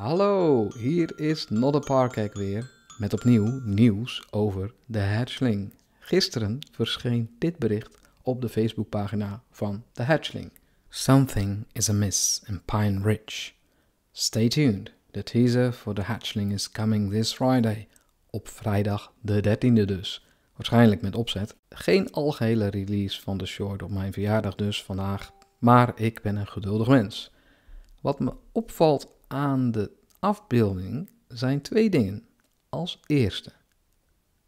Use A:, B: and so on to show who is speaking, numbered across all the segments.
A: Hallo, hier is Nodde Parkek weer met opnieuw nieuws over de hatchling. Gisteren verscheen dit bericht op de Facebookpagina van The hatchling. Something is amiss in Pine Ridge. Stay tuned, the teaser for The hatchling is coming this Friday. Op vrijdag de 13e dus. Waarschijnlijk met opzet. Geen algehele release van de short op mijn verjaardag dus vandaag. Maar ik ben een geduldig mens. Wat me opvalt aan de afbeelding zijn twee dingen. Als eerste,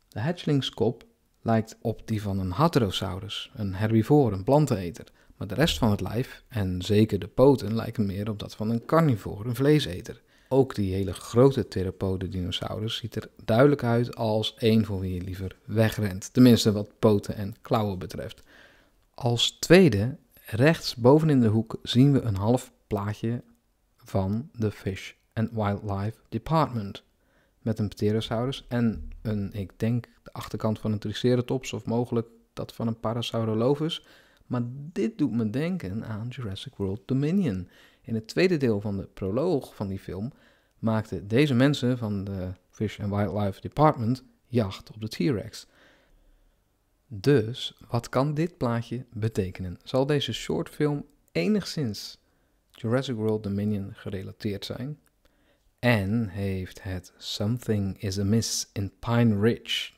A: de hatchlingskop lijkt op die van een hadrosaurus, een herbivoor, een planteneter. Maar de rest van het lijf, en zeker de poten, lijken meer op dat van een carnivoor, een vleeseter. Ook die hele grote theropode-dinosaurus ziet er duidelijk uit als één voor wie je liever wegrent. Tenminste wat poten en klauwen betreft. Als tweede, rechts bovenin de hoek zien we een half plaatje van de Fish and Wildlife Department. Met een pterosaurus en een, ik denk, de achterkant van een triceratops of mogelijk dat van een parasaurolophus. Maar dit doet me denken aan Jurassic World Dominion. In het tweede deel van de proloog van die film maakten deze mensen van de Fish and Wildlife Department jacht op de T-Rex. Dus wat kan dit plaatje betekenen? Zal deze shortfilm enigszins Jurassic World Dominion gerelateerd zijn. En heeft het Something is Amiss in Pine Ridge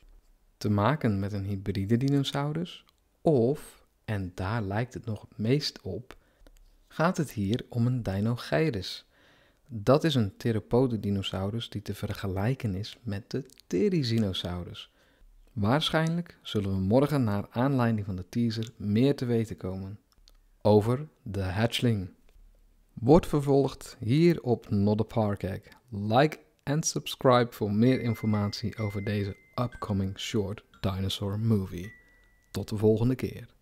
A: te maken met een hybride dinosaurus? Of, en daar lijkt het nog het meest op, gaat het hier om een Dinogyris? Dat is een dinosaurus die te vergelijken is met de Therizinosaurus. Waarschijnlijk zullen we morgen naar aanleiding van de teaser meer te weten komen over de hatchling wordt vervolgd hier op Not a Park Like en subscribe voor meer informatie over deze upcoming short dinosaur movie. Tot de volgende keer.